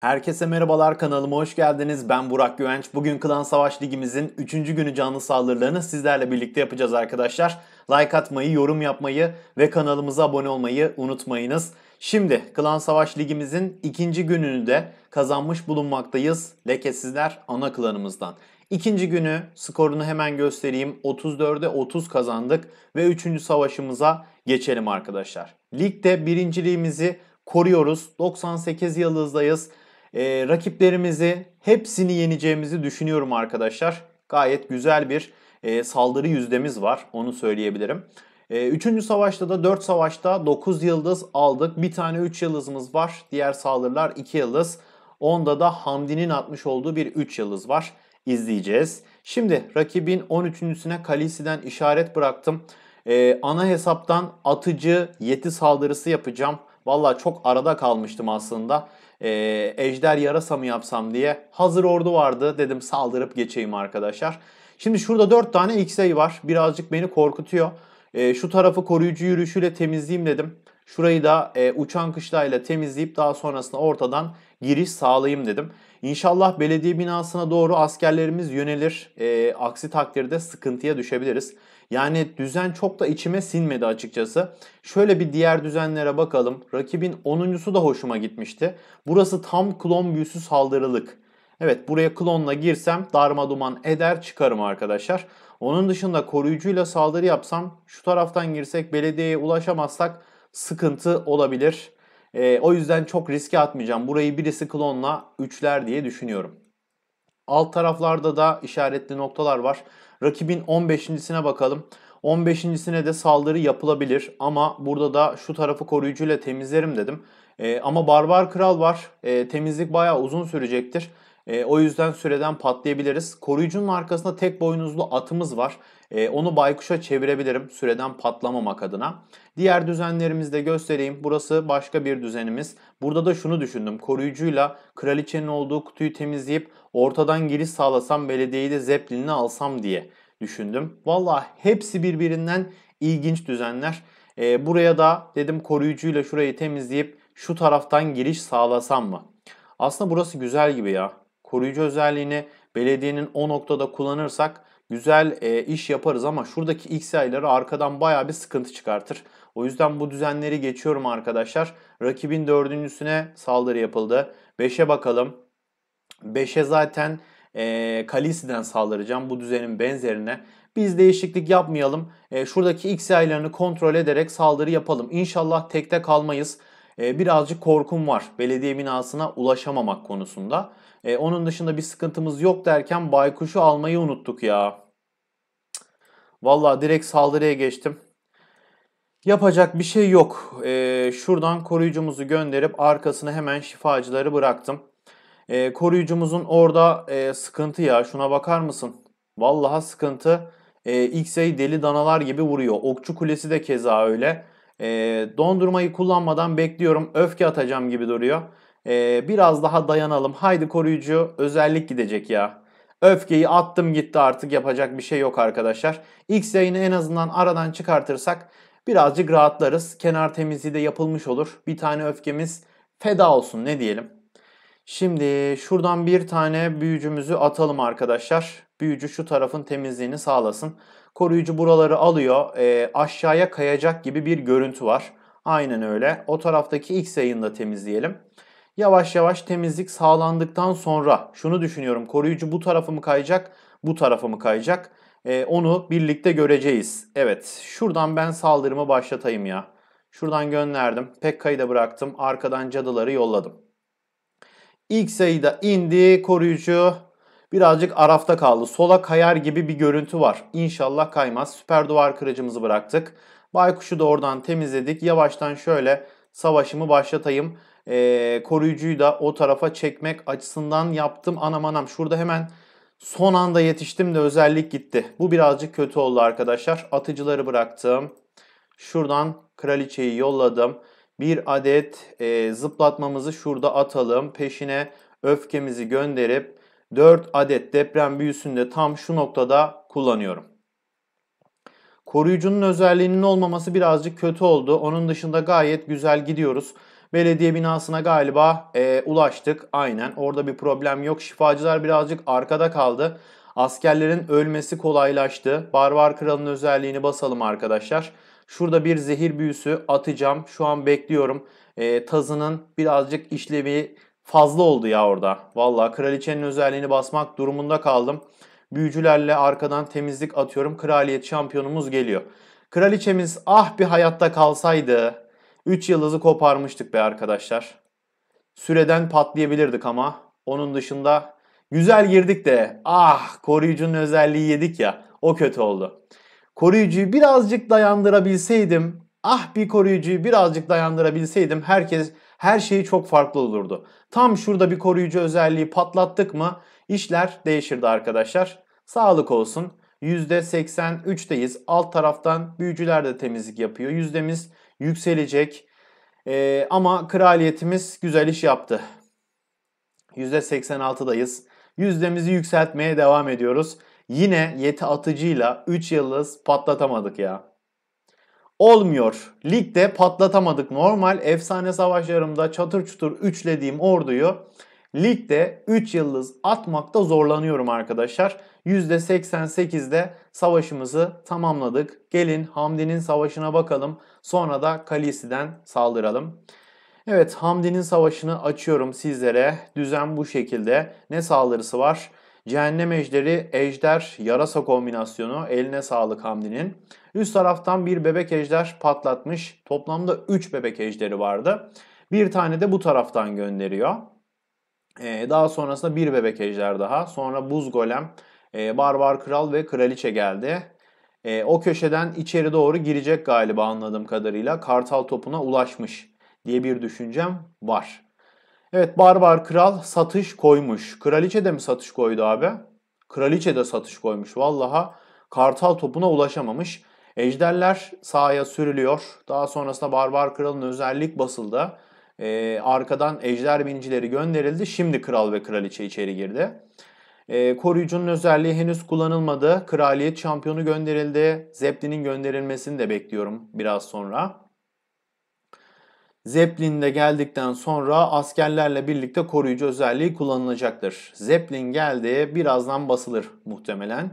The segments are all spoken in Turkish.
Herkese merhabalar kanalıma hoş geldiniz. Ben Burak Güvenç. Bugün Klan Savaş Ligimizin 3. günü canlı saldırılarını sizlerle birlikte yapacağız arkadaşlar. Like atmayı, yorum yapmayı ve kanalımıza abone olmayı unutmayınız. Şimdi Klan Savaş Ligimizin 2. gününü de kazanmış bulunmaktayız. Lekesizler ana klanımızdan. İkinci günü skorunu hemen göstereyim. 34'e 30 kazandık ve 3. savaşımıza geçelim arkadaşlar. Ligde birinciliğimizi koruyoruz. 98 yıldızdayız e, rakiplerimizi hepsini yeneceğimizi düşünüyorum arkadaşlar. Gayet güzel bir e, saldırı yüzdemiz var onu söyleyebilirim. E, üçüncü savaşta da 4 savaşta 9 yıldız aldık. Bir tane 3 yıldızımız var. Diğer saldırılar 2 yıldız. Onda da Hamdi'nin atmış olduğu bir 3 yıldız var. İzleyeceğiz. Şimdi rakibin 13.sine Kalisi'den işaret bıraktım. Ee, ana hesaptan atıcı yeti saldırısı yapacağım. Valla çok arada kalmıştım aslında e, ejder yarasa mı yapsam diye hazır ordu vardı dedim saldırıp geçeyim arkadaşlar. Şimdi şurada 4 tane Xey var birazcık beni korkutuyor. E, şu tarafı koruyucu yürüyüşüyle temizleyeyim dedim. Şurayı da e, uçan kışlayla temizleyip daha sonrasında ortadan giriş sağlayayım dedim. İnşallah belediye binasına doğru askerlerimiz yönelir. E, aksi takdirde sıkıntıya düşebiliriz. Yani düzen çok da içime sinmedi açıkçası. Şöyle bir diğer düzenlere bakalım. Rakibin 10.sü da hoşuma gitmişti. Burası tam klon büyüsü saldırılık. Evet buraya klonla girsem darma duman eder çıkarım arkadaşlar. Onun dışında koruyucuyla saldırı yapsam şu taraftan girsek belediyeye ulaşamazsak sıkıntı olabilir. E, o yüzden çok riske atmayacağım. Burayı birisi klonla üçler diye düşünüyorum. Alt taraflarda da işaretli noktalar var. Rakibin 15.sine bakalım. 15.sine de saldırı yapılabilir ama burada da şu tarafı koruyucuyla temizlerim dedim. E, ama Barbar Kral var. E, temizlik bayağı uzun sürecektir. E, o yüzden süreden patlayabiliriz. Koruyucunun arkasında tek boynuzlu atımız var. E, onu baykuşa çevirebilirim süreden patlamamak adına. Diğer düzenlerimizi de göstereyim. Burası başka bir düzenimiz. Burada da şunu düşündüm. Koruyucuyla kraliçenin olduğu kutuyu temizleyip ortadan giriş sağlasam belediyeyi de zeplinini alsam diye düşündüm. Valla hepsi birbirinden ilginç düzenler. E, buraya da dedim koruyucuyla şurayı temizleyip şu taraftan giriş sağlasam mı? Aslında burası güzel gibi ya. Koruyucu özelliğini belediyenin o noktada kullanırsak güzel e, iş yaparız ama şuradaki x ayları arkadan baya bir sıkıntı çıkartır. O yüzden bu düzenleri geçiyorum arkadaşlar. Rakibin dördüncüsüne saldırı yapıldı. 5'e bakalım. 5'e zaten e, Kalisi'den saldıracağım bu düzenin benzerine. Biz değişiklik yapmayalım. E, şuradaki x aylarını kontrol ederek saldırı yapalım. İnşallah tekte kalmayız. Ee, birazcık korkum var belediye binasına ulaşamamak konusunda. Ee, onun dışında bir sıkıntımız yok derken baykuşu almayı unuttuk ya. vallahi direkt saldırıya geçtim. Yapacak bir şey yok. Ee, şuradan koruyucumuzu gönderip arkasına hemen şifacıları bıraktım. koruyucumuzun orada e, sıkıntı ya. Şuna bakar mısın? Vallahi sıkıntı. Ee, X'e deli danalar gibi vuruyor. Okçu kulesi de keza öyle. E, dondurmayı kullanmadan bekliyorum. Öfke atacağım gibi duruyor. E, biraz daha dayanalım. Haydi koruyucu özellik gidecek ya. Öfkeyi attım gitti artık yapacak bir şey yok arkadaşlar. X yayını en azından aradan çıkartırsak birazcık rahatlarız. Kenar temizliği de yapılmış olur. Bir tane öfkemiz feda olsun ne diyelim. Şimdi şuradan bir tane büyücümüzü atalım arkadaşlar. Büyücü şu tarafın temizliğini sağlasın. Koruyucu buraları alıyor. E, aşağıya kayacak gibi bir görüntü var. Aynen öyle. O taraftaki X yayını da temizleyelim. Yavaş yavaş temizlik sağlandıktan sonra şunu düşünüyorum. Koruyucu bu tarafı mı kayacak, bu tarafı mı kayacak? E, onu birlikte göreceğiz. Evet, şuradan ben saldırımı başlatayım ya. Şuradan gönderdim. Pekka'yı da bıraktım. Arkadan cadıları yolladım. İlk sayıda indi koruyucu. Birazcık arafta kaldı. Sola kayar gibi bir görüntü var. İnşallah kaymaz. Süper duvar kırıcımızı bıraktık. Baykuş'u da oradan temizledik. Yavaştan şöyle savaşımı başlatayım. Ee, koruyucuyu da o tarafa çekmek açısından yaptım. Anam anam şurada hemen son anda yetiştim de özellik gitti. Bu birazcık kötü oldu arkadaşlar. Atıcıları bıraktım. Şuradan kraliçeyi yolladım bir adet e, zıplatmamızı şurada atalım. Peşine öfkemizi gönderip 4 adet deprem büyüsünde tam şu noktada kullanıyorum. Koruyucunun özelliğinin olmaması birazcık kötü oldu. Onun dışında gayet güzel gidiyoruz. Belediye binasına galiba e, ulaştık. Aynen orada bir problem yok. Şifacılar birazcık arkada kaldı. Askerlerin ölmesi kolaylaştı. Barbar kralın özelliğini basalım arkadaşlar. Arkadaşlar. Şurada bir zehir büyüsü atacağım. Şu an bekliyorum. E, tazının birazcık işlevi fazla oldu ya orada. Valla kraliçenin özelliğini basmak durumunda kaldım. Büyücülerle arkadan temizlik atıyorum. Kraliyet şampiyonumuz geliyor. Kraliçemiz ah bir hayatta kalsaydı. 3 yıldızı koparmıştık be arkadaşlar. Süreden patlayabilirdik ama. Onun dışında güzel girdik de ah koruyucunun özelliği yedik ya. O kötü oldu. Koruyucuyu birazcık dayandırabilseydim, ah bir koruyucuyu birazcık dayandırabilseydim herkes her şeyi çok farklı olurdu. Tam şurada bir koruyucu özelliği patlattık mı işler değişirdi arkadaşlar. Sağlık olsun. %83'teyiz. Alt taraftan büyücüler de temizlik yapıyor. Yüzdemiz yükselecek. Ee, ama kraliyetimiz güzel iş yaptı. %86'dayız. Yüzdemizi yükseltmeye devam ediyoruz. Yine Yeti Atıcı'yla 3 yıldız patlatamadık ya. Olmuyor. Ligde patlatamadık. Normal efsane savaşlarımda çatır çutur üçlediğim orduyu ligde 3 yıldız atmakta zorlanıyorum arkadaşlar. %88'de savaşımızı tamamladık. Gelin Hamdi'nin savaşına bakalım. Sonra da Kalisi'den saldıralım. Evet Hamdi'nin savaşını açıyorum sizlere. Düzen bu şekilde. Ne saldırısı var? Cehennem ejderi, ejder, yarasa kombinasyonu eline sağlık Hamdi'nin. Üst taraftan bir bebek ejder patlatmış. Toplamda 3 bebek ejderi vardı. Bir tane de bu taraftan gönderiyor. Ee, daha sonrasında bir bebek ejder daha. Sonra buz golem, e, barbar kral ve kraliçe geldi. E, o köşeden içeri doğru girecek galiba anladığım kadarıyla. Kartal topuna ulaşmış diye bir düşüncem var. Evet barbar kral satış koymuş. Kraliçe de mi satış koydu abi? Kraliçe de satış koymuş. Vallaha kartal topuna ulaşamamış. Ejderler sahaya sürülüyor. Daha sonrasında barbar kralın özellik basıldı. Ee, arkadan ejder binicileri gönderildi. Şimdi kral ve kraliçe içeri girdi. Ee, koruyucunun özelliği henüz kullanılmadı. Kraliyet şampiyonu gönderildi. Zeppelin'in gönderilmesini de bekliyorum biraz sonra. Zeppelin de geldikten sonra askerlerle birlikte koruyucu özelliği kullanılacaktır. Zeppelin geldi birazdan basılır muhtemelen.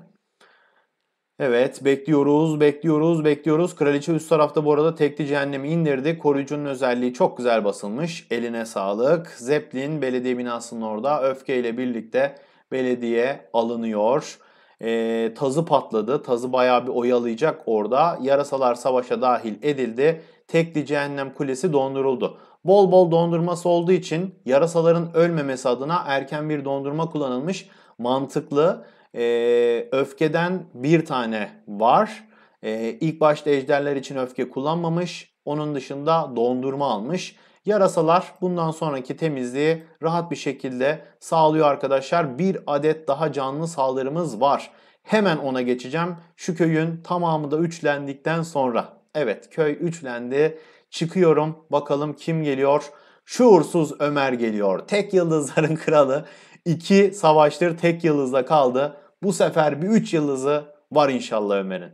Evet bekliyoruz bekliyoruz bekliyoruz. Kraliçe üst tarafta bu arada tekli cehennemi indirdi. Koruyucunun özelliği çok güzel basılmış. Eline sağlık. Zeppelin belediye binasının orada öfkeyle birlikte belediye alınıyor. E, tazı patladı. Tazı bayağı bir oyalayacak orada. Yarasalar savaşa dahil edildi tekli cehennem kulesi donduruldu. Bol bol dondurması olduğu için yarasaların ölmemesi adına erken bir dondurma kullanılmış. Mantıklı. Ee, öfkeden bir tane var. Ee, ilk başta ejderler için öfke kullanmamış. Onun dışında dondurma almış. Yarasalar bundan sonraki temizliği rahat bir şekilde sağlıyor arkadaşlar. Bir adet daha canlı saldırımız var. Hemen ona geçeceğim. Şu köyün tamamı da üçlendikten sonra. Evet köy üçlendi. Çıkıyorum bakalım kim geliyor? Şuursuz Ömer geliyor. Tek yıldızların kralı. İki savaştır tek yıldızda kaldı. Bu sefer bir üç yıldızı var inşallah Ömer'in.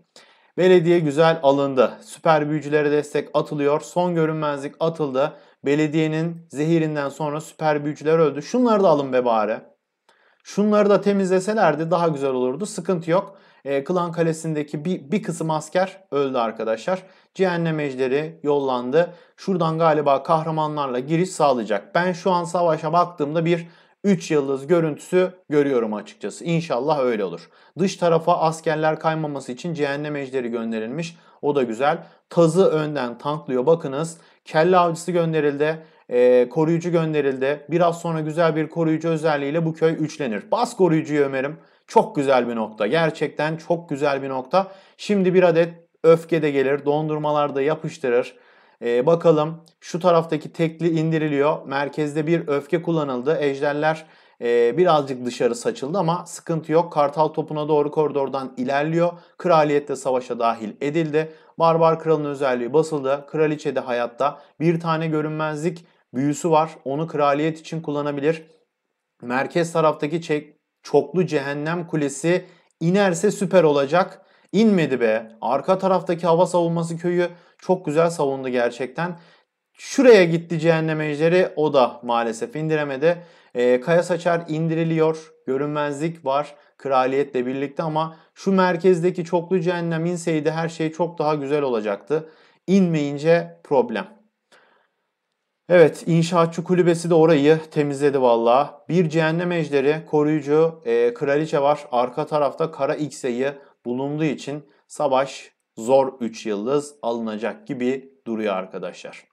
Belediye güzel alındı. Süper büyücülere destek atılıyor. Son görünmezlik atıldı. Belediyenin zehirinden sonra süper büyücüler öldü. Şunları da alın be bari. Şunları da temizleselerdi daha güzel olurdu. Sıkıntı yok e, Klan Kalesi'ndeki bir, bir kısım asker öldü arkadaşlar. Cehennem ejderi yollandı. Şuradan galiba kahramanlarla giriş sağlayacak. Ben şu an savaşa baktığımda bir 3 yıldız görüntüsü görüyorum açıkçası. İnşallah öyle olur. Dış tarafa askerler kaymaması için cehennem ejderi gönderilmiş. O da güzel. Tazı önden tanklıyor bakınız. Kelle avcısı gönderildi. E, koruyucu gönderildi. Biraz sonra güzel bir koruyucu özelliğiyle bu köy üçlenir. Bas koruyucuyu Ömer'im. Çok güzel bir nokta. Gerçekten çok güzel bir nokta. Şimdi bir adet öfke de gelir. Dondurmalarda yapıştırır. Ee, bakalım şu taraftaki tekli indiriliyor. Merkezde bir öfke kullanıldı. Ejderler e, birazcık dışarı saçıldı ama sıkıntı yok. Kartal topuna doğru koridordan ilerliyor. Kraliyette savaşa dahil edildi. Barbar kralın özelliği basıldı. Kraliçe de hayatta. Bir tane görünmezlik büyüsü var. Onu kraliyet için kullanabilir. Merkez taraftaki çek, Çoklu cehennem kulesi inerse süper olacak. İnmedi be. Arka taraftaki hava savunması köyü çok güzel savundu gerçekten. Şuraya gitti cehennem ejderi. O da maalesef indiremedi. E, Kaya Saçar indiriliyor. Görünmezlik var kraliyetle birlikte ama şu merkezdeki çoklu cehennem inseydi her şey çok daha güzel olacaktı. İnmeyince problem. Evet inşaatçı kulübesi de orayı temizledi valla. Bir cehennem ejderi koruyucu e, kraliçe var. Arka tarafta kara X'e'yi bulunduğu için savaş zor 3 yıldız alınacak gibi duruyor arkadaşlar.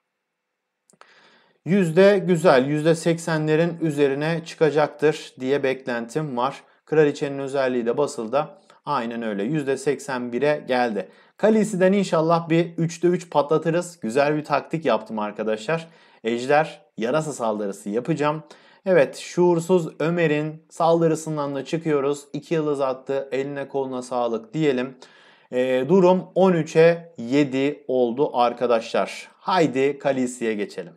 Yüzde güzel, yüzde %80'lerin üzerine çıkacaktır diye beklentim var. Kraliçenin özelliği de basılda aynen öyle yüzde %81'e geldi. Kalisi'den inşallah bir 3'te 3 patlatırız. Güzel bir taktik yaptım arkadaşlar. Ejder yarasa saldırısı yapacağım. Evet şuursuz Ömer'in saldırısından da çıkıyoruz. 2 yıldız attı eline koluna sağlık diyelim. E, durum 13'e 7 oldu arkadaşlar. Haydi Kalisi'ye geçelim.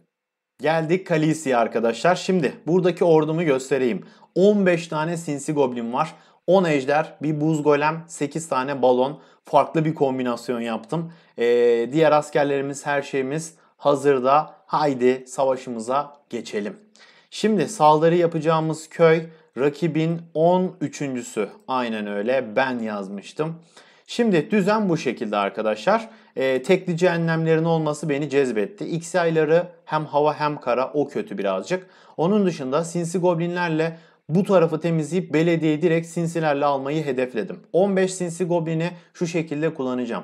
Geldik Kalisi'ye arkadaşlar. Şimdi buradaki ordumu göstereyim. 15 tane sinsi goblin var. 10 ejder, bir buz golem, 8 tane balon. Farklı bir kombinasyon yaptım. Ee, diğer askerlerimiz, her şeyimiz hazırda. Haydi savaşımıza geçelim. Şimdi saldırı yapacağımız köy rakibin 13.sü. Aynen öyle ben yazmıştım. Şimdi düzen bu şekilde arkadaşlar. E, ee, teklici enlemlerin olması beni cezbetti. X ayları hem hava hem kara o kötü birazcık. Onun dışında sinsi goblinlerle bu tarafı temizleyip belediyeyi direkt sinsilerle almayı hedefledim. 15 sinsi goblini şu şekilde kullanacağım.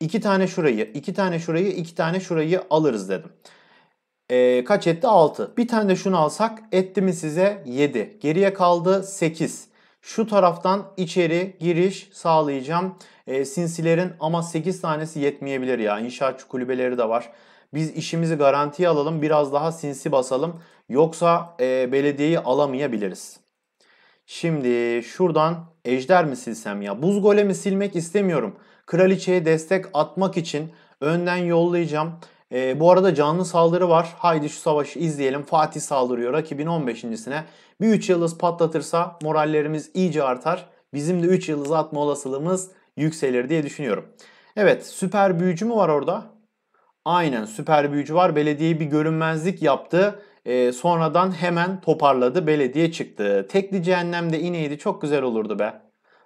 2 tane şurayı, 2 tane şurayı, 2 tane şurayı alırız dedim e, kaç etti? 6. Bir tane de şunu alsak etti mi size 7. Geriye kaldı 8. Şu taraftan içeri giriş sağlayacağım. E, sinsilerin ama 8 tanesi yetmeyebilir ya. İnşaatçı kulübeleri de var. Biz işimizi garantiye alalım biraz daha sinsi basalım. Yoksa e, belediyeyi alamayabiliriz. Şimdi şuradan ejder mi silsem ya? Buz golemi silmek istemiyorum. Kraliçeye destek atmak için önden yollayacağım. E, bu arada canlı saldırı var. Haydi şu savaşı izleyelim. Fatih saldırıyor rakibin 15.sine. Bir 3 yıldız patlatırsa morallerimiz iyice artar. Bizim de 3 yıldız atma olasılığımız yükselir diye düşünüyorum. Evet süper büyücü mü var orada? Aynen süper büyücü var. Belediye bir görünmezlik yaptı. E, sonradan hemen toparladı. Belediye çıktı. Tekli cehennemde ineydi. Çok güzel olurdu be.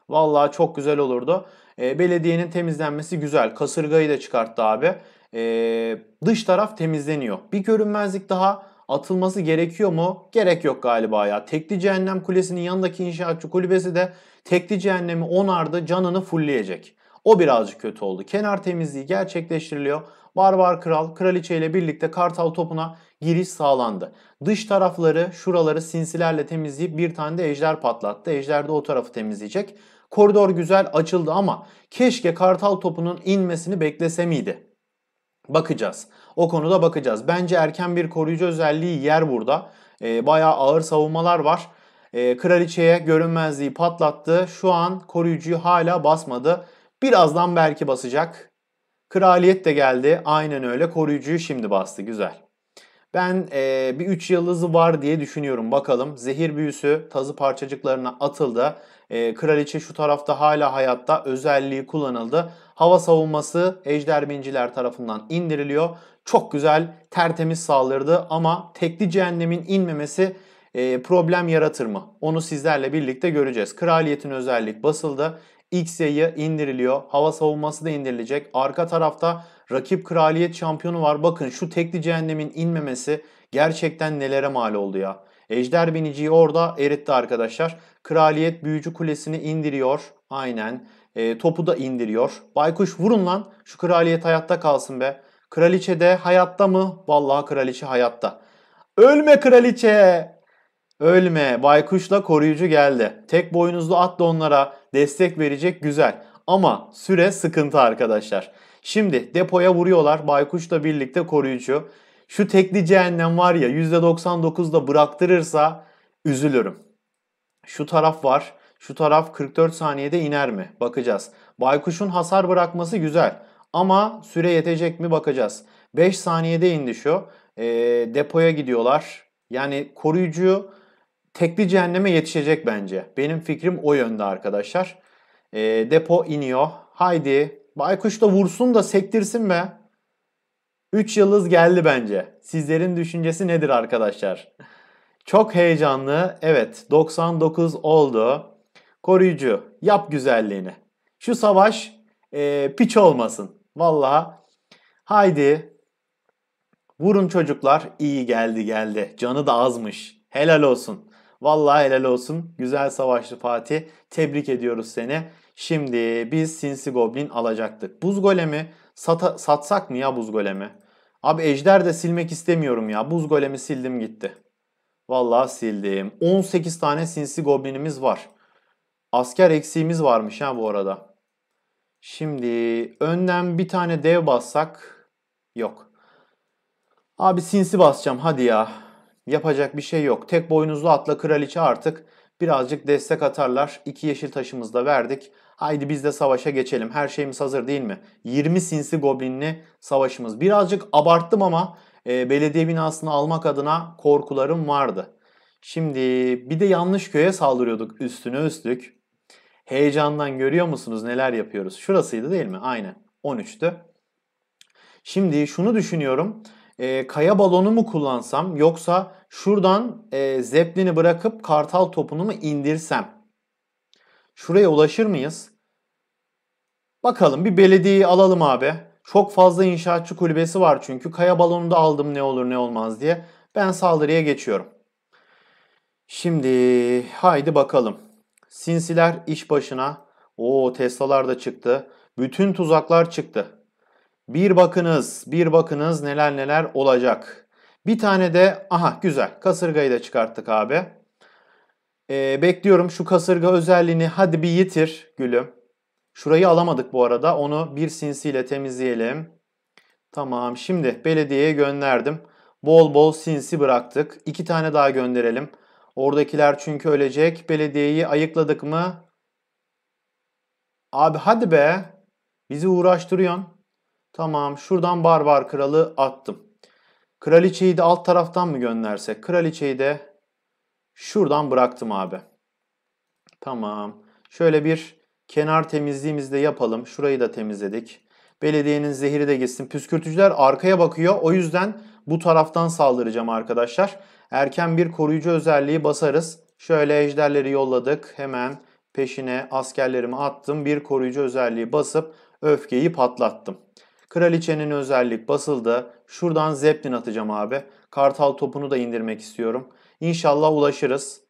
Vallahi çok güzel olurdu. E, belediyenin temizlenmesi güzel. Kasırgayı da çıkarttı abi e, dış taraf temizleniyor. Bir görünmezlik daha atılması gerekiyor mu? Gerek yok galiba ya. Tekli Cehennem Kulesi'nin yanındaki inşaatçı kulübesi de tekli cehennemi onardı canını fullleyecek. O birazcık kötü oldu. Kenar temizliği gerçekleştiriliyor. Barbar Kral, Kraliçe ile birlikte Kartal Topu'na giriş sağlandı. Dış tarafları, şuraları sinsilerle temizleyip bir tane de ejder patlattı. Ejder de o tarafı temizleyecek. Koridor güzel açıldı ama keşke Kartal Topu'nun inmesini beklese miydi? Bakacağız. O konuda bakacağız. Bence erken bir koruyucu özelliği yer burada. E, bayağı ağır savunmalar var. E, kraliçeye görünmezliği patlattı. Şu an koruyucuyu hala basmadı. Birazdan belki basacak. Kraliyet de geldi. Aynen öyle. Koruyucuyu şimdi bastı. Güzel. Ben e, bir 3 yıldızı var diye düşünüyorum. Bakalım. Zehir büyüsü tazı parçacıklarına atıldı. E, kraliçe şu tarafta hala hayatta. Özelliği kullanıldı hava savunması Ejder Binciler tarafından indiriliyor. Çok güzel, tertemiz saldırdı ama tekli cehennemin inmemesi e, problem yaratır mı? Onu sizlerle birlikte göreceğiz. Kraliyetin özellik basıldı. XY'yi indiriliyor. Hava savunması da indirilecek. Arka tarafta rakip kraliyet şampiyonu var. Bakın şu tekli cehennemin inmemesi gerçekten nelere mal oldu ya. Ejder biniciyi orada eritti arkadaşlar. Kraliyet büyücü kulesini indiriyor. Aynen e, topu da indiriyor. Baykuş vurun lan şu kraliyet hayatta kalsın be. Kraliçe de hayatta mı? Vallahi kraliçe hayatta. Ölme kraliçe! Ölme. Baykuşla koruyucu geldi. Tek boynuzlu at da onlara destek verecek güzel. Ama süre sıkıntı arkadaşlar. Şimdi depoya vuruyorlar. Baykuşla birlikte koruyucu. Şu tekli cehennem var ya %99'da bıraktırırsa üzülürüm. Şu taraf var. Şu taraf 44 saniyede iner mi? Bakacağız. Baykuş'un hasar bırakması güzel. Ama süre yetecek mi bakacağız. 5 saniyede indi şu. E, depoya gidiyorlar. Yani koruyucu tekli cehenneme yetişecek bence. Benim fikrim o yönde arkadaşlar. E, depo iniyor. Haydi Baykuş da vursun da sektirsin be. 3 yıldız geldi bence. Sizlerin düşüncesi nedir arkadaşlar? Çok heyecanlı. Evet 99 oldu. Koruyucu yap güzelliğini. Şu savaş e, piç olmasın. Vallahi haydi vurun çocuklar. İyi geldi geldi. Canı da azmış. Helal olsun. Vallahi helal olsun. Güzel savaştı Fatih. Tebrik ediyoruz seni. Şimdi biz Sinsi Goblin alacaktık. Buz Golem'i sata, satsak mı ya Buz Golem'i? Abi Ejder de silmek istemiyorum ya. Buz Golem'i sildim gitti. Vallahi sildim. 18 tane Sinsi Goblin'imiz var. Asker eksiğimiz varmış ha bu arada. Şimdi önden bir tane dev bassak yok. Abi sinsi basacağım hadi ya. Yapacak bir şey yok. Tek boynuzlu atla kraliçe artık birazcık destek atarlar. İki yeşil taşımızı da verdik. Haydi biz de savaşa geçelim. Her şeyimiz hazır değil mi? 20 sinsi goblinli savaşımız. Birazcık abarttım ama e, belediye binasını almak adına korkularım vardı. Şimdi bir de yanlış köye saldırıyorduk üstüne üstlük. Heyecandan görüyor musunuz neler yapıyoruz? Şurasıydı değil mi? Aynen. 13'tü. Şimdi şunu düşünüyorum. E, kaya balonu mu kullansam yoksa şuradan e, zeplini bırakıp kartal topunu mu indirsem? Şuraya ulaşır mıyız? Bakalım bir belediyeyi alalım abi. Çok fazla inşaatçı kulübesi var çünkü. Kaya balonu da aldım ne olur ne olmaz diye. Ben saldırıya geçiyorum. Şimdi haydi bakalım. Sinsiler iş başına. O Tesla'lar da çıktı. Bütün tuzaklar çıktı. Bir bakınız, bir bakınız neler neler olacak. Bir tane de aha güzel kasırgayı da çıkarttık abi. Ee, bekliyorum şu kasırga özelliğini hadi bir yitir gülüm. Şurayı alamadık bu arada. Onu bir sinsiyle temizleyelim. Tamam şimdi belediyeye gönderdim. Bol bol sinsi bıraktık. İki tane daha gönderelim. Oradakiler çünkü ölecek. Belediyeyi ayıkladık mı? Abi hadi be. Bizi uğraştırıyorsun. Tamam şuradan barbar kralı attım. Kraliçeyi de alt taraftan mı göndersek? Kraliçeyi de şuradan bıraktım abi. Tamam. Şöyle bir kenar temizliğimizi de yapalım. Şurayı da temizledik. Belediyenin zehri de gitsin. Püskürtücüler arkaya bakıyor. O yüzden bu taraftan saldıracağım arkadaşlar. Erken bir koruyucu özelliği basarız. Şöyle ejderleri yolladık. Hemen peşine askerlerimi attım. Bir koruyucu özelliği basıp öfkeyi patlattım. Kraliçenin özellik basıldı. Şuradan zeplin atacağım abi. Kartal topunu da indirmek istiyorum. İnşallah ulaşırız.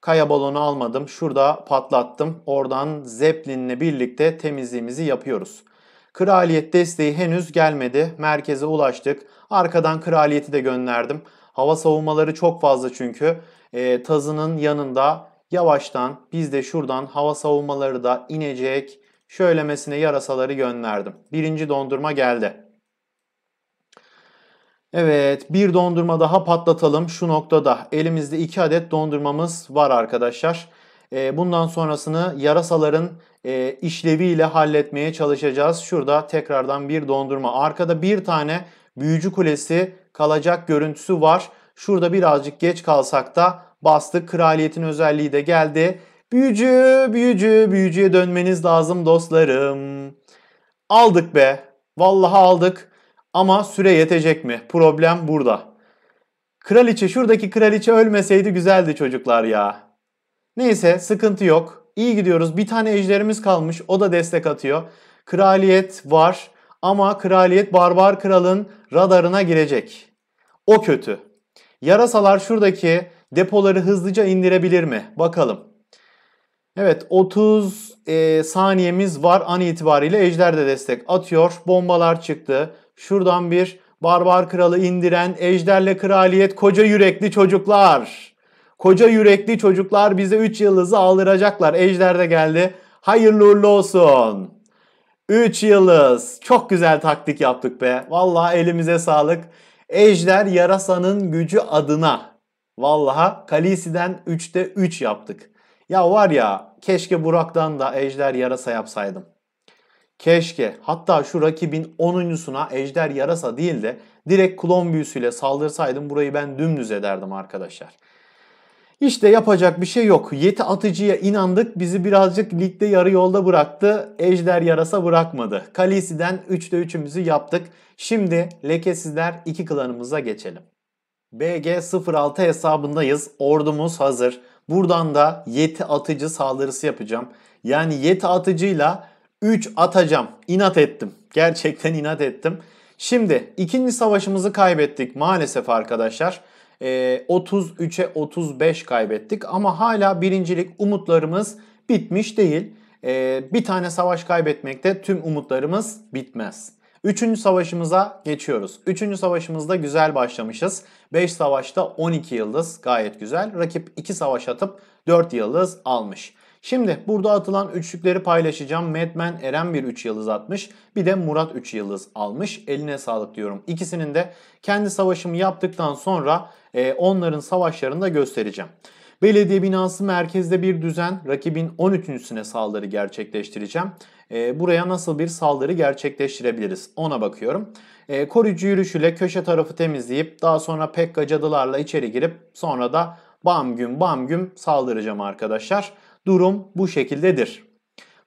Kaya balonu almadım. Şurada patlattım. Oradan zeplinle birlikte temizliğimizi yapıyoruz. Kraliyet desteği henüz gelmedi. Merkeze ulaştık. Arkadan kraliyeti de gönderdim. Hava savunmaları çok fazla çünkü. E, tazının yanında yavaştan biz de şuradan hava savunmaları da inecek. Şöylemesine yarasaları gönderdim. Birinci dondurma geldi. Evet bir dondurma daha patlatalım şu noktada. Elimizde 2 adet dondurmamız var arkadaşlar. E, bundan sonrasını yarasaların e, işleviyle halletmeye çalışacağız. Şurada tekrardan bir dondurma. Arkada bir tane büyücü kulesi kalacak görüntüsü var. Şurada birazcık geç kalsak da bastık. Kraliyetin özelliği de geldi. Büyücü, büyücü, büyücüye dönmeniz lazım dostlarım. Aldık be. Vallahi aldık. Ama süre yetecek mi? Problem burada. Kraliçe, şuradaki kraliçe ölmeseydi güzeldi çocuklar ya. Neyse sıkıntı yok. İyi gidiyoruz. Bir tane ejderimiz kalmış. O da destek atıyor. Kraliyet var ama kraliyet barbar kralın radarına girecek. O kötü. Yarasalar şuradaki depoları hızlıca indirebilir mi? Bakalım. Evet 30 e, saniyemiz var an itibariyle ejder de destek atıyor. Bombalar çıktı. Şuradan bir barbar kralı indiren ejderle kraliyet koca yürekli çocuklar. Koca yürekli çocuklar bize 3 yıldızı aldıracaklar. Ejder de geldi. Hayırlı uğurlu olsun. 3 yıldız. Çok güzel taktik yaptık be. Vallahi elimize sağlık. Ejder Yarasa'nın gücü adına. Vallaha Kalisi'den 3'te 3 yaptık. Ya var ya keşke Burak'tan da Ejder Yarasa yapsaydım. Keşke hatta şu rakibin 10.suna Ejder Yarasa değil de direkt klon büyüsüyle saldırsaydım burayı ben dümdüz ederdim arkadaşlar. İşte yapacak bir şey yok. Yeti atıcıya inandık. Bizi birazcık ligde yarı yolda bıraktı. Ejder yarasa bırakmadı. Kalisi'den 3'te 3'ümüzü yaptık. Şimdi lekesizler 2 klanımıza geçelim. BG06 hesabındayız. Ordumuz hazır. Buradan da yeti atıcı saldırısı yapacağım. Yani yeti atıcıyla 3 atacağım. İnat ettim. Gerçekten inat ettim. Şimdi ikinci savaşımızı kaybettik maalesef arkadaşlar e, 33'e 35 kaybettik ama hala birincilik umutlarımız bitmiş değil. E, bir tane savaş kaybetmekte tüm umutlarımız bitmez. Üçüncü savaşımıza geçiyoruz. Üçüncü savaşımızda güzel başlamışız. 5 savaşta 12 yıldız gayet güzel. Rakip 2 savaş atıp 4 yıldız almış. Şimdi burada atılan üçlükleri paylaşacağım. Madman Eren bir 3 yıldız atmış. Bir de Murat 3 yıldız almış. Eline sağlık diyorum. İkisinin de kendi savaşımı yaptıktan sonra e, onların savaşlarını da göstereceğim. Belediye binası merkezde bir düzen. Rakibin 13.süne saldırı gerçekleştireceğim. E, buraya nasıl bir saldırı gerçekleştirebiliriz ona bakıyorum. E, koruyucu yürüyüşüyle köşe tarafı temizleyip daha sonra Pekka cadılarla içeri girip sonra da bam güm bam güm saldıracağım arkadaşlar. Durum bu şekildedir.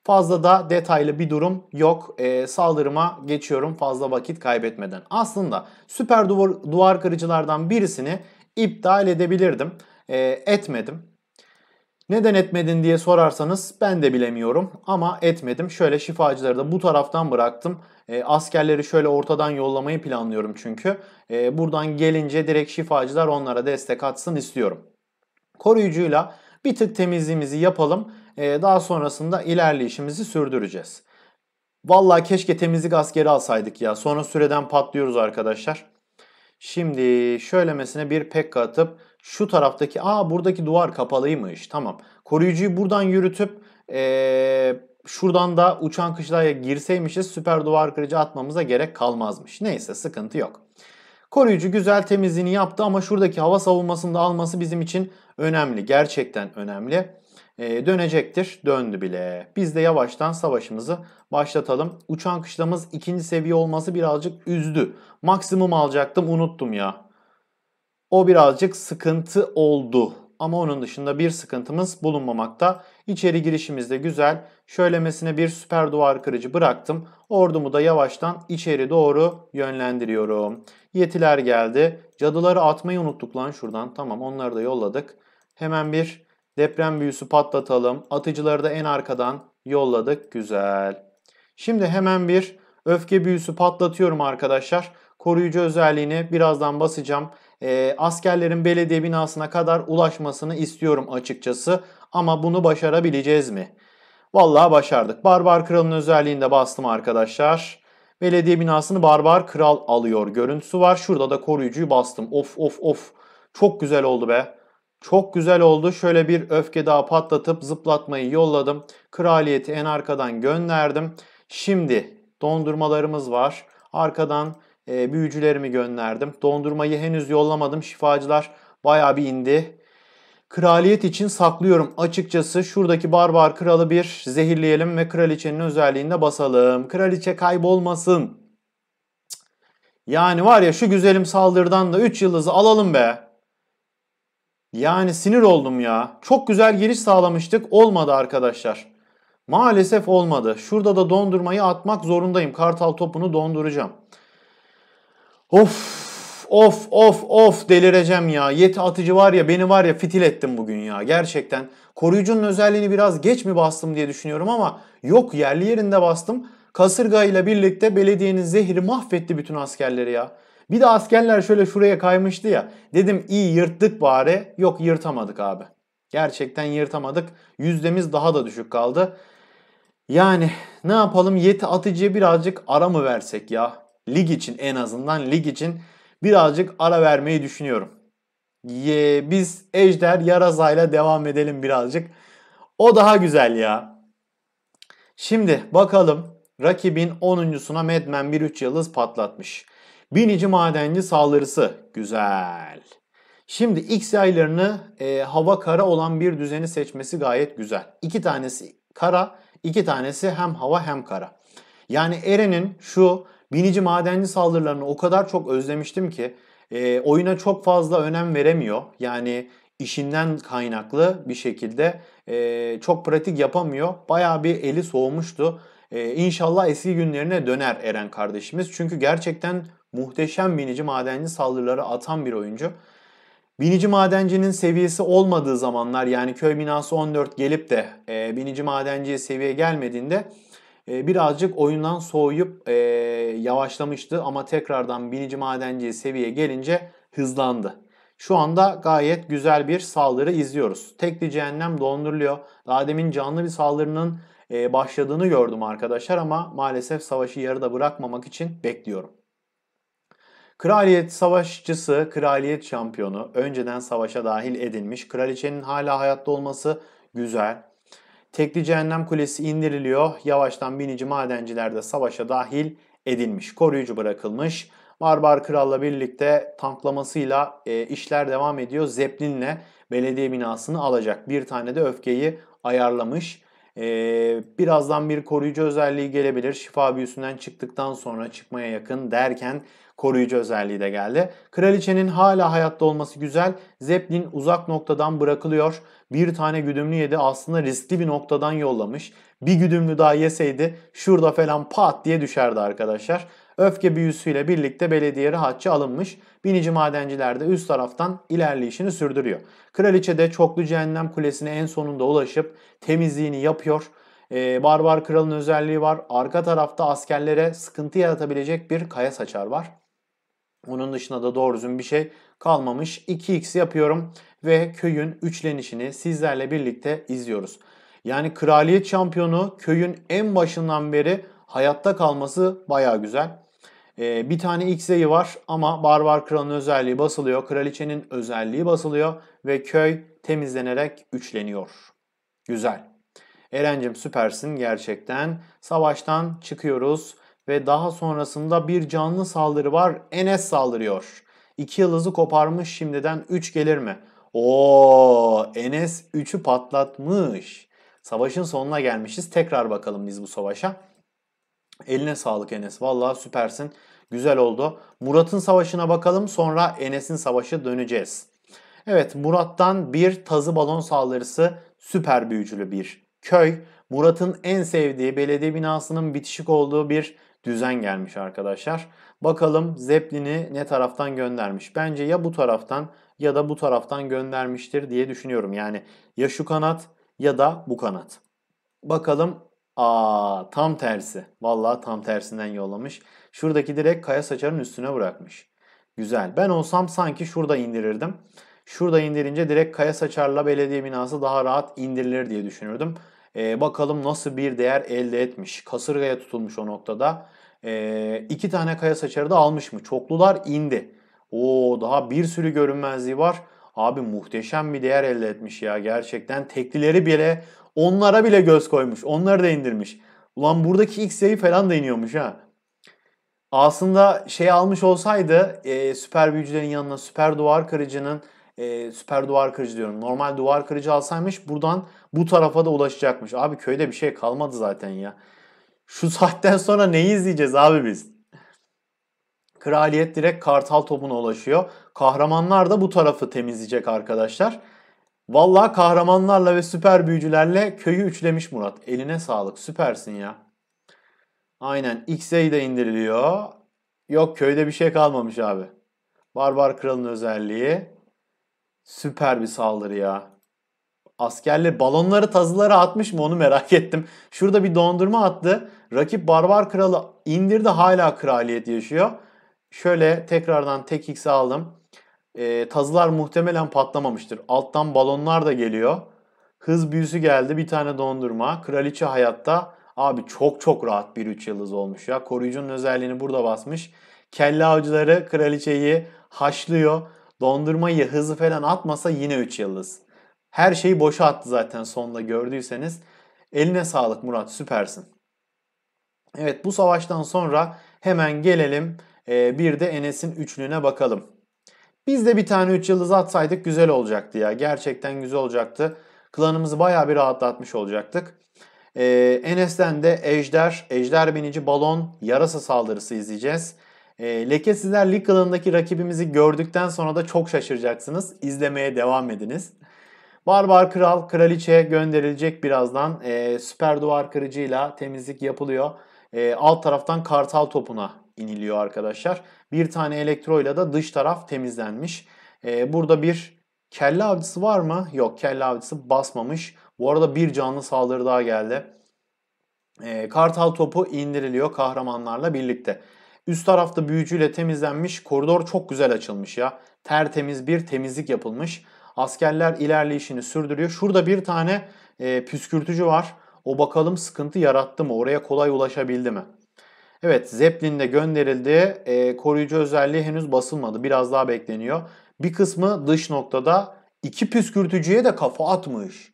Fazla da detaylı bir durum yok. E, saldırıma geçiyorum fazla vakit kaybetmeden. Aslında süper duvar, duvar kırıcılardan birisini iptal edebilirdim. E, etmedim. Neden etmedin diye sorarsanız ben de bilemiyorum ama etmedim. Şöyle şifacıları da bu taraftan bıraktım. E, askerleri şöyle ortadan yollamayı planlıyorum çünkü. E, buradan gelince direkt şifacılar onlara destek atsın istiyorum. Koruyucuyla bir tık temizliğimizi yapalım. Ee, daha sonrasında ilerleyişimizi sürdüreceğiz. Vallahi keşke temizlik askeri alsaydık ya. Sonra süreden patlıyoruz arkadaşlar. Şimdi şöylemesine bir pek atıp şu taraftaki aa buradaki duvar kapalıymış tamam. Koruyucuyu buradan yürütüp ee, şuradan da uçan kışlaya girseymişiz süper duvar kırıcı atmamıza gerek kalmazmış. Neyse sıkıntı yok. Koruyucu güzel temizliğini yaptı ama şuradaki hava savunmasını da alması bizim için önemli, gerçekten önemli. E, dönecektir, döndü bile. Biz de yavaştan savaşımızı başlatalım. Uçan kışlamız ikinci seviye olması birazcık üzdü. Maksimum alacaktım, unuttum ya. O birazcık sıkıntı oldu. Ama onun dışında bir sıkıntımız bulunmamakta. İçeri girişimizde güzel. Şöylemesine bir süper duvar kırıcı bıraktım. Ordumu da yavaştan içeri doğru yönlendiriyorum. Yetiler geldi. Cadıları atmayı unuttuk lan şuradan. Tamam onları da yolladık. Hemen bir deprem büyüsü patlatalım. Atıcıları da en arkadan yolladık. Güzel. Şimdi hemen bir öfke büyüsü patlatıyorum arkadaşlar. Koruyucu özelliğini birazdan basacağım. E, askerlerin belediye binasına kadar ulaşmasını istiyorum açıkçası. Ama bunu başarabileceğiz mi? Vallahi başardık. Barbar Kral'ın özelliğini de bastım arkadaşlar. Belediye binasını Barbar Kral alıyor. Görüntüsü var. Şurada da koruyucuyu bastım. Of of of. Çok güzel oldu be. Çok güzel oldu. Şöyle bir öfke daha patlatıp zıplatmayı yolladım. Kraliyeti en arkadan gönderdim. Şimdi dondurmalarımız var. Arkadan e, büyücülerimi gönderdim. Dondurmayı henüz yollamadım. Şifacılar baya bir indi. Kraliyet için saklıyorum. Açıkçası şuradaki barbar kralı bir zehirleyelim ve kraliçenin özelliğinde basalım. Kraliçe kaybolmasın. Yani var ya şu güzelim saldırıdan da 3 yıldızı alalım be. Yani sinir oldum ya. Çok güzel giriş sağlamıştık. Olmadı arkadaşlar. Maalesef olmadı. Şurada da dondurmayı atmak zorundayım. Kartal topunu donduracağım. Of of of of delireceğim ya. Yeti atıcı var ya beni var ya fitil ettim bugün ya gerçekten. Koruyucunun özelliğini biraz geç mi bastım diye düşünüyorum ama yok yerli yerinde bastım. Kasırga ile birlikte belediyenin zehri mahvetti bütün askerleri ya. Bir de askerler şöyle şuraya kaymıştı ya. Dedim iyi yırttık bari. Yok yırtamadık abi. Gerçekten yırtamadık. Yüzdemiz daha da düşük kaldı. Yani ne yapalım Yeti Atıcı'ya birazcık ara mı versek ya? Lig için en azından lig için birazcık ara vermeyi düşünüyorum. Ye, biz Ejder Yaraza'yla devam edelim birazcık. O daha güzel ya. Şimdi bakalım rakibin 10.suna Madman 1-3 yıldız patlatmış. Binici madenci saldırısı. Güzel. Şimdi X yaylarını e, hava kara olan bir düzeni seçmesi gayet güzel. İki tanesi kara, iki tanesi hem hava hem kara. Yani Eren'in şu binici madenci saldırılarını o kadar çok özlemiştim ki e, oyuna çok fazla önem veremiyor. Yani işinden kaynaklı bir şekilde e, çok pratik yapamıyor. Bayağı bir eli soğumuştu. E, inşallah eski günlerine döner Eren kardeşimiz. Çünkü gerçekten Muhteşem binici madenci saldırıları atan bir oyuncu. Binici madencinin seviyesi olmadığı zamanlar yani köy binası 14 gelip de e, binici madenciye seviye gelmediğinde e, birazcık oyundan soğuyup e, yavaşlamıştı ama tekrardan binici madenciye seviye gelince hızlandı. Şu anda gayet güzel bir saldırı izliyoruz. Tekli cehennem donduruluyor. Daha demin canlı bir saldırının e, başladığını gördüm arkadaşlar ama maalesef savaşı yarıda bırakmamak için bekliyorum. Kraliyet savaşçısı, kraliyet şampiyonu, önceden savaşa dahil edilmiş. Kraliçenin hala hayatta olması güzel. Tekli cehennem kulesi indiriliyor. Yavaştan binici madenciler de savaşa dahil edilmiş. Koruyucu bırakılmış. Barbar Kral'la birlikte tanklamasıyla e, işler devam ediyor. Zeplin'le belediye binasını alacak. Bir tane de öfkeyi ayarlamış. Ee, birazdan bir koruyucu özelliği gelebilir. Şifa büyüsünden çıktıktan sonra çıkmaya yakın derken koruyucu özelliği de geldi. Kraliçenin hala hayatta olması güzel. Zeppelin uzak noktadan bırakılıyor. Bir tane güdümlü yedi aslında riskli bir noktadan yollamış. Bir güdümlü daha yeseydi şurada falan pat diye düşerdi arkadaşlar. Öfke büyüsüyle birlikte belediye rahatça alınmış. Binici madenciler de üst taraftan ilerleyişini sürdürüyor. Kraliçe de çoklu cehennem kulesine en sonunda ulaşıp temizliğini yapıyor. Ee, Barbar kralın özelliği var. Arka tarafta askerlere sıkıntı yaratabilecek bir kaya saçar var. Onun dışında da doğru düzgün bir şey kalmamış. 2x yapıyorum ve köyün üçlenişini sizlerle birlikte izliyoruz. Yani kraliyet şampiyonu köyün en başından beri hayatta kalması baya güzel. Ee, bir tane X-Ray'i var ama Barbar Kral'ın özelliği basılıyor. Kraliçenin özelliği basılıyor ve köy temizlenerek üçleniyor. Güzel. Erencim süpersin gerçekten. Savaştan çıkıyoruz ve daha sonrasında bir canlı saldırı var. Enes saldırıyor. İki yıldızı koparmış şimdiden 3 gelir mi? Oo, Enes 3'ü patlatmış. Savaşın sonuna gelmişiz. Tekrar bakalım biz bu savaşa. Eline sağlık Enes. Vallahi süpersin. Güzel oldu. Murat'ın savaşına bakalım sonra Enes'in savaşı döneceğiz. Evet Murat'tan bir tazı balon saldırısı süper büyücülü bir köy. Murat'ın en sevdiği belediye binasının bitişik olduğu bir düzen gelmiş arkadaşlar. Bakalım Zeplin'i ne taraftan göndermiş? Bence ya bu taraftan ya da bu taraftan göndermiştir diye düşünüyorum. Yani ya şu kanat ya da bu kanat. Bakalım Aa tam tersi. Vallahi tam tersinden yollamış. Şuradaki direkt kaya saçarın üstüne bırakmış. Güzel. Ben olsam sanki şurada indirirdim. Şurada indirince direkt kaya saçarla belediye binası daha rahat indirilir diye düşünürdüm. Ee, bakalım nasıl bir değer elde etmiş. Kasırgaya tutulmuş o noktada. Ee, iki tane kaya saçarı da almış mı? Çoklular indi. Oo daha bir sürü görünmezliği var. Abi muhteşem bir değer elde etmiş ya gerçekten. Teklileri bile Onlara bile göz koymuş. Onları da indirmiş. Ulan buradaki ilk XY'yi falan da iniyormuş ha. Aslında şey almış olsaydı e, süper büyücülerin yanına süper duvar kırıcının e, süper duvar kırıcı diyorum. Normal duvar kırıcı alsaymış buradan bu tarafa da ulaşacakmış. Abi köyde bir şey kalmadı zaten ya. Şu saatten sonra neyi izleyeceğiz abi biz? Kraliyet direkt Kartal topuna ulaşıyor. Kahramanlar da bu tarafı temizleyecek arkadaşlar. Vallahi kahramanlarla ve süper büyücülerle köyü üçlemiş Murat. Eline sağlık süpersin ya. Aynen X'e de indiriliyor. Yok köyde bir şey kalmamış abi. Barbar kralın özelliği. Süper bir saldırı ya. Askerleri balonları tazılara atmış mı onu merak ettim. Şurada bir dondurma attı. Rakip barbar kralı indirdi hala kraliyet yaşıyor. Şöyle tekrardan tek X aldım. E, tazılar muhtemelen patlamamıştır. Alttan balonlar da geliyor. Hız büyüsü geldi bir tane dondurma. Kraliçe hayatta abi çok çok rahat bir 3 yıldız olmuş ya. Koruyucunun özelliğini burada basmış. Kelle avcıları kraliçeyi haşlıyor. Dondurmayı hızı falan atmasa yine 3 yıldız. Her şeyi boşa attı zaten sonda gördüyseniz. Eline sağlık Murat süpersin. Evet bu savaştan sonra hemen gelelim ee, bir de Enes'in üçlüğüne bakalım. Biz de bir tane 3 yıldız atsaydık güzel olacaktı ya. Gerçekten güzel olacaktı. Klanımızı bayağı bir rahatlatmış olacaktık. Ee, Enes'ten de Ejder, Ejder binici balon, yarasa saldırısı izleyeceğiz. E, sizler lig klanındaki rakibimizi gördükten sonra da çok şaşıracaksınız. İzlemeye devam ediniz. Barbar Kral Kraliçe gönderilecek birazdan. E, süper duvar kırıcıyla temizlik yapılıyor. E, alt taraftan Kartal topuna iniliyor arkadaşlar. Bir tane elektroyla da dış taraf temizlenmiş. Ee, burada bir kelle avcısı var mı? Yok kelle avcısı basmamış. Bu arada bir canlı saldırı daha geldi. Ee, kartal topu indiriliyor kahramanlarla birlikte. Üst tarafta büyücüyle temizlenmiş. Koridor çok güzel açılmış ya. Tertemiz bir temizlik yapılmış. Askerler ilerleyişini sürdürüyor. Şurada bir tane e, püskürtücü var. O bakalım sıkıntı yarattı mı? Oraya kolay ulaşabildi mi? Evet Zeppelin de gönderildi. E, koruyucu özelliği henüz basılmadı. Biraz daha bekleniyor. Bir kısmı dış noktada iki püskürtücüye de kafa atmış.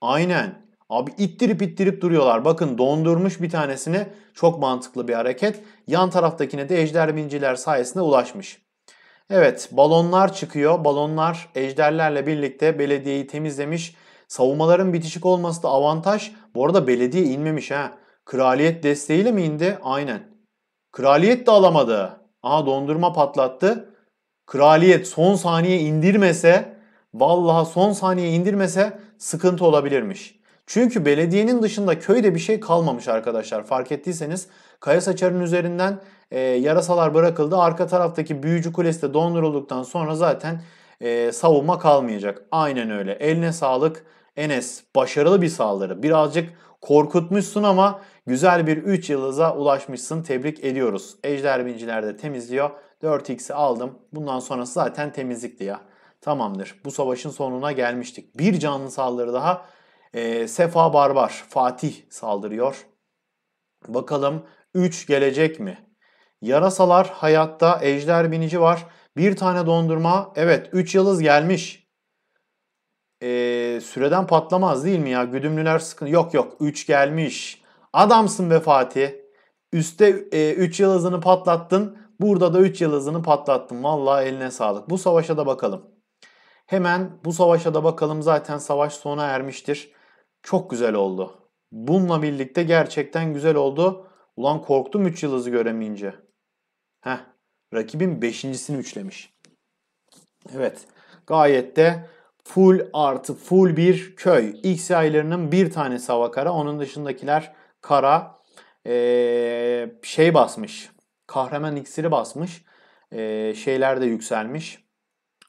Aynen. Abi ittirip ittirip duruyorlar. Bakın dondurmuş bir tanesini. Çok mantıklı bir hareket. Yan taraftakine de ejder binciler sayesinde ulaşmış. Evet balonlar çıkıyor. Balonlar ejderlerle birlikte belediyeyi temizlemiş. Savunmaların bitişik olması da avantaj. Bu arada belediye inmemiş ha. Kraliyet desteğiyle mi indi? Aynen. Kraliyet de alamadı. Aha dondurma patlattı. Kraliyet son saniye indirmese, vallahi son saniye indirmese sıkıntı olabilirmiş. Çünkü belediyenin dışında köyde bir şey kalmamış arkadaşlar. Fark ettiyseniz kaya saçarın üzerinden e, yarasalar bırakıldı. Arka taraftaki büyücü kulesi de dondurulduktan sonra zaten e, savunma kalmayacak. Aynen öyle. Eline sağlık. Enes başarılı bir saldırı. Birazcık korkutmuşsun ama güzel bir 3 yıldıza ulaşmışsın. Tebrik ediyoruz. Ejder Binciler de temizliyor. 4x'i aldım. Bundan sonrası zaten temizlikti ya. Tamamdır. Bu savaşın sonuna gelmiştik. Bir canlı saldırı daha. E, Sefa Barbar, Fatih saldırıyor. Bakalım 3 gelecek mi? Yarasalar hayatta ejder binici var. Bir tane dondurma. Evet 3 yıldız gelmiş e, süreden patlamaz değil mi ya? Güdümlüler sıkın Yok yok 3 gelmiş. Adamsın be Fatih. Üste 3 e, yıldızını patlattın. Burada da 3 yıldızını patlattın. Vallahi eline sağlık. Bu savaşa da bakalım. Hemen bu savaşa da bakalım. Zaten savaş sona ermiştir. Çok güzel oldu. Bununla birlikte gerçekten güzel oldu. Ulan korktum 3 yıldızı göremeyince. Heh, rakibin 5.sini üçlemiş. Evet gayet de full artı full bir köy. X aylarının bir tanesi hava kara. Onun dışındakiler kara ee, şey basmış. Kahraman iksiri basmış. Ee, şeyler de yükselmiş.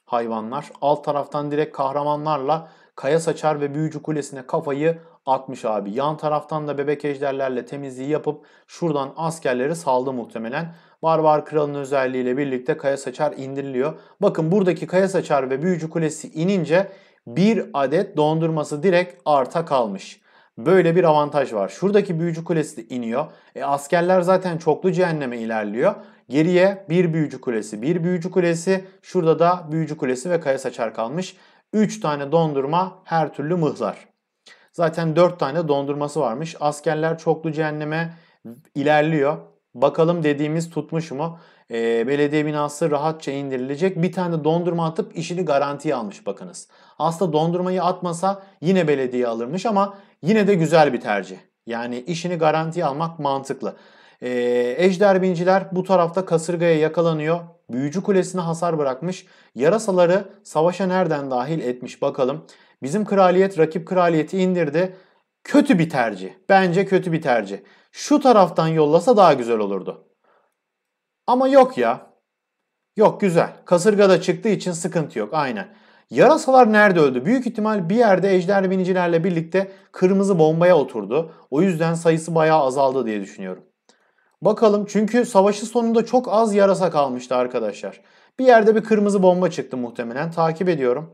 Hayvanlar. Alt taraftan direkt kahramanlarla kaya saçar ve büyücü kulesine kafayı 60 abi. Yan taraftan da bebek ejderlerle temizliği yapıp şuradan askerleri saldı muhtemelen. Barbar kralın özelliğiyle birlikte kaya saçar indiriliyor. Bakın buradaki kaya saçar ve büyücü kulesi inince bir adet dondurması direkt arta kalmış. Böyle bir avantaj var. Şuradaki büyücü kulesi de iniyor. E, askerler zaten çoklu cehenneme ilerliyor. Geriye bir büyücü kulesi, bir büyücü kulesi, şurada da büyücü kulesi ve kaya saçar kalmış. 3 tane dondurma her türlü mıhlar. Zaten 4 tane dondurması varmış. Askerler çoklu cehenneme ilerliyor. Bakalım dediğimiz tutmuş mu? E, belediye binası rahatça indirilecek. Bir tane dondurma atıp işini garantiye almış bakınız. Aslında dondurmayı atmasa yine belediye alırmış ama yine de güzel bir tercih. Yani işini garantiye almak mantıklı. E, ejder binciler bu tarafta kasırgaya yakalanıyor. Büyücü kulesine hasar bırakmış. Yarasaları savaşa nereden dahil etmiş bakalım. Bizim kraliyet rakip kraliyeti indirdi. Kötü bir tercih. Bence kötü bir tercih. Şu taraftan yollasa daha güzel olurdu. Ama yok ya. Yok güzel. Kasırgada çıktığı için sıkıntı yok. Aynen. Yarasalar nerede öldü? Büyük ihtimal bir yerde ejder binicilerle birlikte kırmızı bombaya oturdu. O yüzden sayısı bayağı azaldı diye düşünüyorum. Bakalım çünkü savaşın sonunda çok az yarasa kalmıştı arkadaşlar. Bir yerde bir kırmızı bomba çıktı muhtemelen. Takip ediyorum.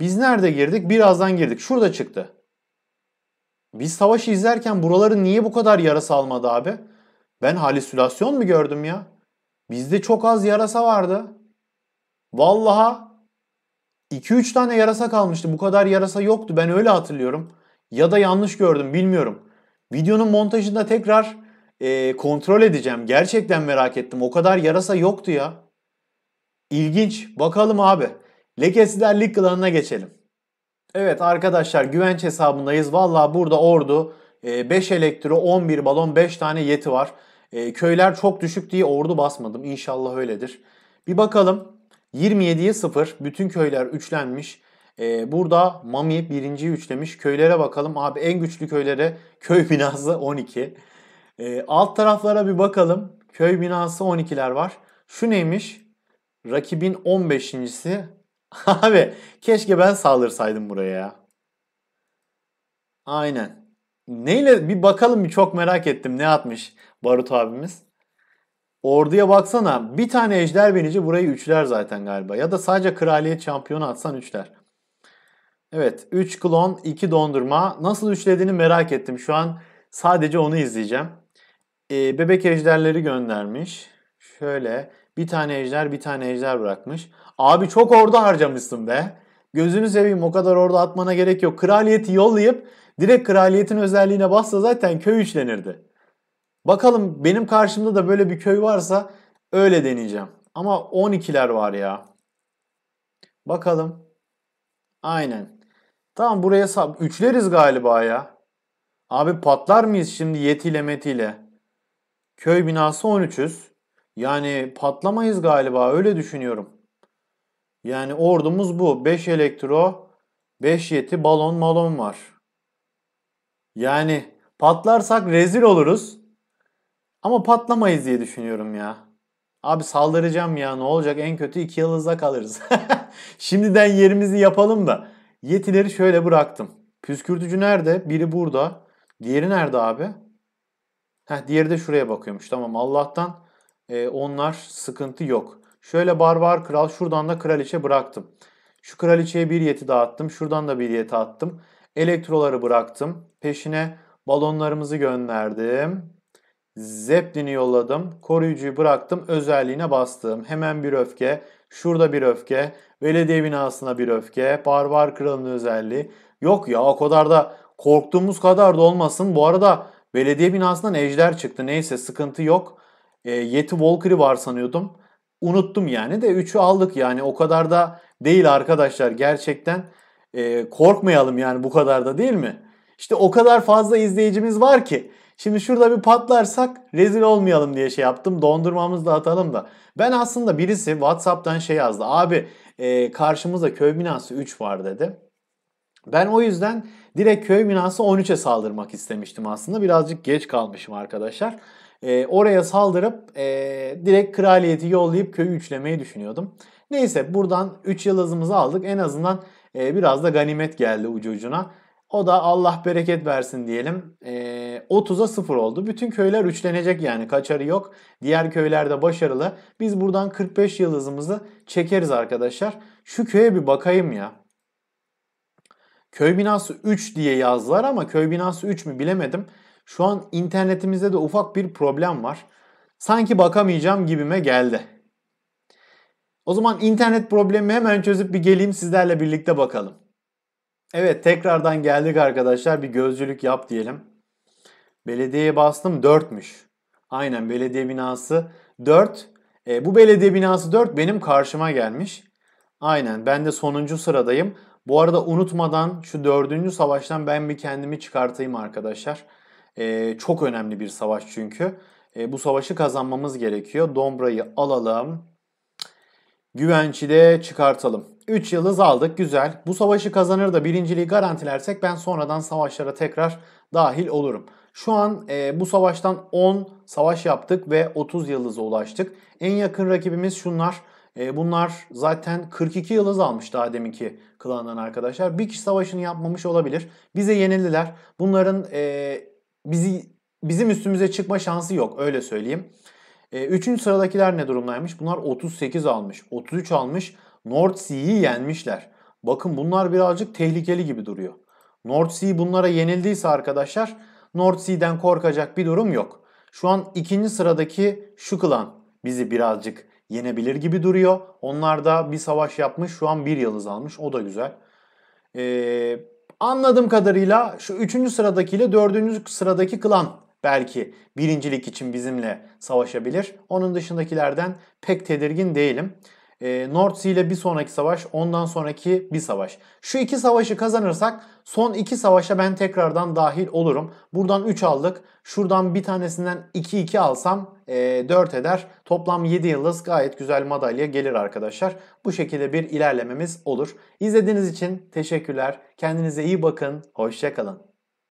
Biz nerede girdik? Birazdan girdik. Şurada çıktı. Biz savaşı izlerken buraları niye bu kadar yara salmadı abi? Ben halüsinasyon mu gördüm ya? Bizde çok az yarasa vardı. Vallaha 2-3 tane yarasa kalmıştı. Bu kadar yarasa yoktu. Ben öyle hatırlıyorum. Ya da yanlış gördüm bilmiyorum. Videonun montajında tekrar e, kontrol edeceğim. Gerçekten merak ettim. O kadar yarasa yoktu ya. İlginç. Bakalım abi. Lekesizler Lig klanına geçelim. Evet arkadaşlar güvenç hesabındayız. Valla burada ordu 5 e, elektro 11 balon 5 tane yeti var. E, köyler çok düşük diye ordu basmadım. İnşallah öyledir. Bir bakalım. 27'ye 0. Bütün köyler üçlenmiş. E, burada Mami birinciyi üçlemiş. Köylere bakalım. Abi en güçlü köylere köy binası 12. Ee, alt taraflara bir bakalım. Köy binası 12'ler var. Şu neymiş? Rakibin 15.si Abi keşke ben saldırsaydım buraya ya. Aynen. Neyle bir bakalım bir çok merak ettim ne atmış Barut abimiz. Orduya baksana bir tane ejder binici burayı üçler zaten galiba. Ya da sadece kraliyet şampiyonu atsan üçler. Evet 3 klon 2 dondurma nasıl üçlediğini merak ettim. Şu an sadece onu izleyeceğim. Ee, bebek ejderleri göndermiş. Şöyle bir tane ejder bir tane ejder bırakmış. Abi çok orada harcamışsın be. Gözünü seveyim o kadar orada atmana gerek yok. Kraliyeti yollayıp direkt kraliyetin özelliğine bassa zaten köy işlenirdi. Bakalım benim karşımda da böyle bir köy varsa öyle deneyeceğim. Ama 12'ler var ya. Bakalım. Aynen. Tamam buraya sab Üçleriz galiba ya. Abi patlar mıyız şimdi yetiyle metiyle? Köy binası 13'üz. Yani patlamayız galiba öyle düşünüyorum. Yani ordumuz bu. 5 elektro, 5 yeti, balon malon var. Yani patlarsak rezil oluruz. Ama patlamayız diye düşünüyorum ya. Abi saldıracağım ya ne olacak en kötü 2 yıldızda kalırız. Şimdiden yerimizi yapalım da. Yetileri şöyle bıraktım. Püskürtücü nerede? Biri burada. Diğeri nerede abi? Heh, diğeri de şuraya bakıyormuş. Tamam Allah'tan e, onlar sıkıntı yok. Şöyle barbar kral şuradan da kraliçe bıraktım. Şu kraliçeye bir yeti dağıttım. Şuradan da bir yeti attım. Elektroları bıraktım. Peşine balonlarımızı gönderdim. Zeplin'i yolladım. Koruyucuyu bıraktım. Özelliğine bastım. Hemen bir öfke. Şurada bir öfke. Belediye binasına bir öfke. Barbar kralın özelliği. Yok ya o kadar da korktuğumuz kadar da olmasın. Bu arada belediye binasından ejder çıktı. Neyse sıkıntı yok. E, Yeti Valkyrie var sanıyordum unuttum yani de 3'ü aldık yani o kadar da değil arkadaşlar gerçekten e, korkmayalım yani bu kadar da değil mi? İşte o kadar fazla izleyicimiz var ki şimdi şurada bir patlarsak rezil olmayalım diye şey yaptım dondurmamızı da atalım da. Ben aslında birisi Whatsapp'tan şey yazdı abi e, karşımızda köy binası 3 var dedi. Ben o yüzden Direkt köy binası 13'e saldırmak istemiştim aslında. Birazcık geç kalmışım arkadaşlar. E, oraya saldırıp e, direkt kraliyeti yollayıp köyü üçlemeyi düşünüyordum. Neyse buradan 3 yıldızımızı aldık. En azından e, biraz da ganimet geldi ucu ucuna. O da Allah bereket versin diyelim. E, 30'a 0 oldu. Bütün köyler üçlenecek yani kaçarı yok. Diğer köylerde başarılı. Biz buradan 45 yıldızımızı çekeriz arkadaşlar. Şu köye bir bakayım ya. Köy binası 3 diye yazdılar ama köy binası 3 mü bilemedim. Şu an internetimizde de ufak bir problem var. Sanki bakamayacağım gibime geldi. O zaman internet problemi hemen çözüp bir geleyim sizlerle birlikte bakalım. Evet tekrardan geldik arkadaşlar bir gözcülük yap diyelim. Belediyeye bastım 4'müş. Aynen belediye binası 4. E, bu belediye binası 4 benim karşıma gelmiş. Aynen ben de sonuncu sıradayım. Bu arada unutmadan şu dördüncü savaştan ben bir kendimi çıkartayım arkadaşlar. Ee, çok önemli bir savaş çünkü. Ee, bu savaşı kazanmamız gerekiyor. Dombra'yı alalım. Güvenç'i de çıkartalım. 3 yıldız aldık güzel. Bu savaşı kazanır da birinciliği garantilersek ben sonradan savaşlara tekrar dahil olurum. Şu an e, bu savaştan 10 savaş yaptık ve 30 yıldıza ulaştık. En yakın rakibimiz şunlar. E, bunlar zaten 42 yıldız almış daha deminki klandan arkadaşlar. Bir kişi savaşını yapmamış olabilir. Bize yenildiler. Bunların e, bizi bizim üstümüze çıkma şansı yok öyle söyleyeyim. E, üçüncü sıradakiler ne durumdaymış? Bunlar 38 almış, 33 almış. North Sea'yi yenmişler. Bakın bunlar birazcık tehlikeli gibi duruyor. North Sea bunlara yenildiyse arkadaşlar North Sea'den korkacak bir durum yok. Şu an ikinci sıradaki şu klan bizi birazcık yenebilir gibi duruyor. Onlar da bir savaş yapmış. Şu an bir yıldız almış. O da güzel. Ee, anladığım kadarıyla şu üçüncü sıradaki ile 4. sıradaki klan belki birincilik için bizimle savaşabilir. Onun dışındakilerden pek tedirgin değilim. E, ee, North Sea ile bir sonraki savaş, ondan sonraki bir savaş. Şu iki savaşı kazanırsak Son iki savaşa ben tekrardan dahil olurum. Buradan 3 aldık. Şuradan bir tanesinden 2-2 alsam e, eder. Toplam 7 yıldız gayet güzel madalya gelir arkadaşlar. Bu şekilde bir ilerlememiz olur. İzlediğiniz için teşekkürler. Kendinize iyi bakın. Hoşçakalın.